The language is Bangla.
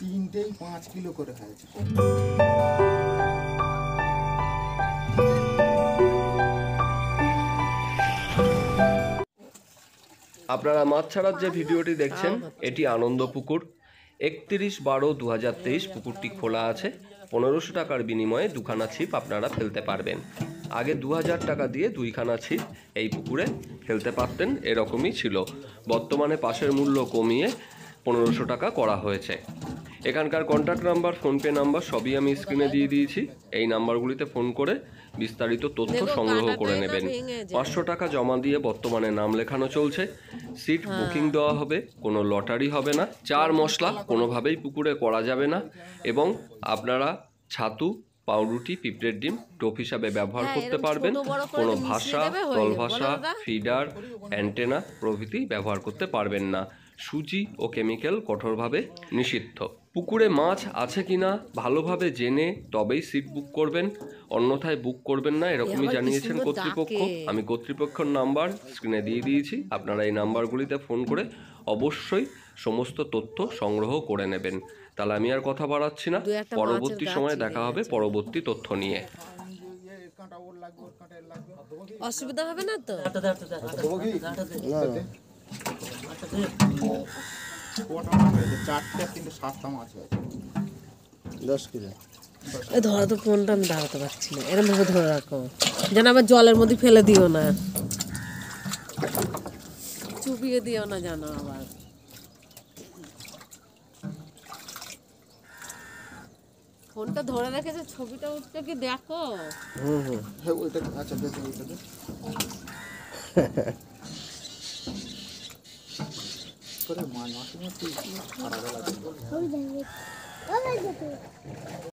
তিনটেই পাঁচ কিলো করে হয়েছে আপনারা মাছ ছাড়ার যে ভিডিওটি দেখছেন এটি আনন্দ পুকুর একত্রিশ বারো দু পুকুরটি খোলা আছে পনেরোশো টাকার বিনিময়ে দুখানা ছিপ আপনারা ফেলতে পারবেন আগে দু টাকা দিয়ে দুইখানা ছিপ এই পুকুরে ফেলতে পারতেন এরকমই ছিল বর্তমানে পাশের মূল্য কমিয়ে পনেরোশো টাকা করা হয়েছে এখানকার কন্ট্যাক্ট নাম্বার ফোনপে নাম্বার সবই আমি স্ক্রিনে দিয়ে দিয়েছি এই নাম্বারগুলিতে ফোন করে বিস্তারিত তথ্য সংগ্রহ করে নেবেন পাঁচশো টাকা জমা দিয়ে বর্তমানে নাম লেখানো চলছে সিট বুকিং হ্যাঁ। দেওয়া হবে কোনো লটারি হবে না চার মশলা কোনোভাবেই পুকুরে করা যাবে না এবং আপনারা ছাতু পাউরুটি পিঁপড়ের ডিম টোপ হিসাবে ব্যবহার হ্যাঁ, করতে পারবেন কোনো ভাষা তল ভাষা ফিডার অ্যান্টেনা প্রভৃতি ব্যবহার করতে পারবেন না সুচি ও কেমিক্যাল কঠোরভাবে নিষিদ্ধ পুকুরে মাছ আছে কি না ভালোভাবে জেনে তবেই সিট বুক করবেন অন্যথায় বুক করবেন না এরকমই জানিয়েছেন কর্তৃপক্ষ আমি কর্তৃপক্ষের নাম্বার স্ক্রিনে দিয়ে দিয়েছি আপনারা এই নাম্বারগুলিতে ফোন করে অবশ্যই সমস্ত তথ্য সংগ্রহ করে নেবেন তাহলে আমি আর কথা বাড়াচ্ছি না পরবর্তী সময়ে দেখা হবে পরবর্তী তথ্য নিয়ে অসুবিধা হবে না তো কিন্তু সাতটা মাছ দশ কিলো ধরা তো ফোনটা আমি দাঁড়াতে পারছি না এরম ভাবে ধরে রাখো যেন আমার জলের মধ্যে ফেলে দিও না চুপিয়ে দিও না জানো আবার ফোনটা ধরে রেখেছে ছবিটা উঠছে কি দেখো হুম হুম হ্যাঁ ওইটা আচ্ছা দেখো ওইটা করে মাছ মাছ আলাদা আলাদা